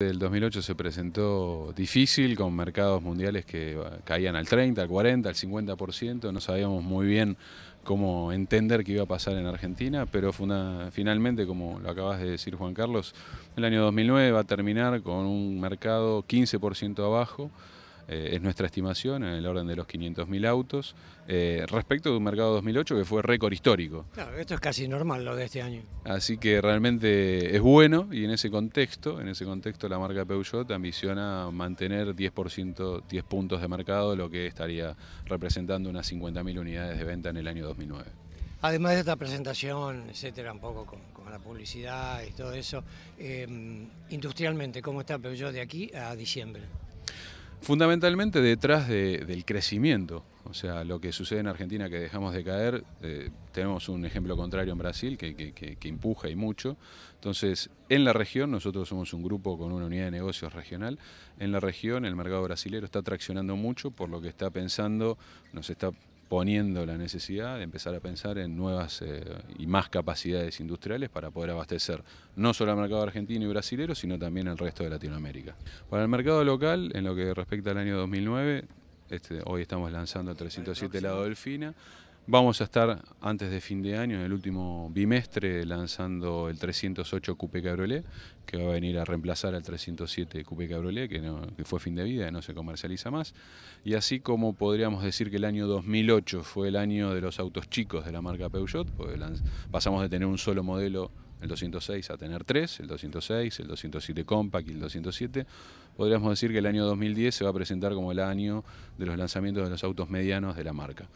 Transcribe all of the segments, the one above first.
El 2008 se presentó difícil, con mercados mundiales que eh, caían al 30, al 40, al 50%, no sabíamos muy bien cómo entender qué iba a pasar en Argentina, pero una, finalmente, como lo acabas de decir Juan Carlos, el año 2009 va a terminar con un mercado 15% abajo, eh, es nuestra estimación, en el orden de los 500.000 autos, eh, respecto de un mercado 2008 que fue récord histórico. Claro, esto es casi normal lo de este año. Así que realmente es bueno y en ese contexto, en ese contexto la marca Peugeot ambiciona mantener 10%, 10 puntos de mercado, lo que estaría representando unas 50.000 unidades de venta en el año 2009. Además de esta presentación, etcétera, un poco con, la publicidad y todo eso, eh, industrialmente, ¿cómo está Peugeot de aquí a diciembre? Fundamentalmente detrás del crecimiento. O sea, lo que sucede en Argentina que dejamos de caer, eh, tenemos un ejemplo contrario en Brasil que, que, empuja y mucho. Entonces, en la región, nosotros somos un grupo con una unidad de negocios regional, en la región el mercado brasilero está traccionando mucho por lo que está pensando, nos está poniendo la necesidad de empezar a pensar en nuevas eh, y más capacidades industriales para poder abastecer no solo al mercado argentino y brasilero, sino también al resto de Latinoamérica. Para el mercado local, en lo que respecta al año 2009, este, hoy estamos lanzando el 307 lado Delfina, Vamos a estar antes de fin de año, en el último bimestre, lanzando el 308 Coupé Cabriolet, que va a venir a reemplazar al 307 Coupé Cabriolet, que, fue fin de vida y no se comercializa más. Y así como podríamos decir que el año 2008 fue el año de los autos chicos de la marca Peugeot, pasamos de tener un solo modelo el 206 a tener tres, el 206, el 207 Compact y el 207. Podríamos decir que el año 2010 se va a presentar como el año de los lanzamientos de los autos medianos de la marca.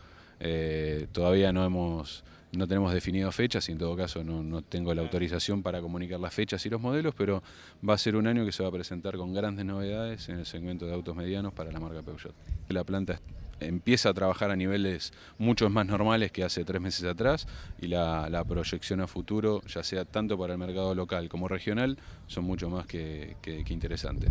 Eh, todavía no hemos no tenemos definido fechas y en todo caso no, tengo la autorización para comunicar las fechas y los modelos, pero va a ser un año que se va a presentar con grandes novedades en el segmento de autos medianos para la marca Peugeot. La planta empieza a trabajar a niveles mucho más normales que hace tres meses atrás y la, proyección a futuro, ya sea tanto para el mercado local como regional, son mucho más que interesantes.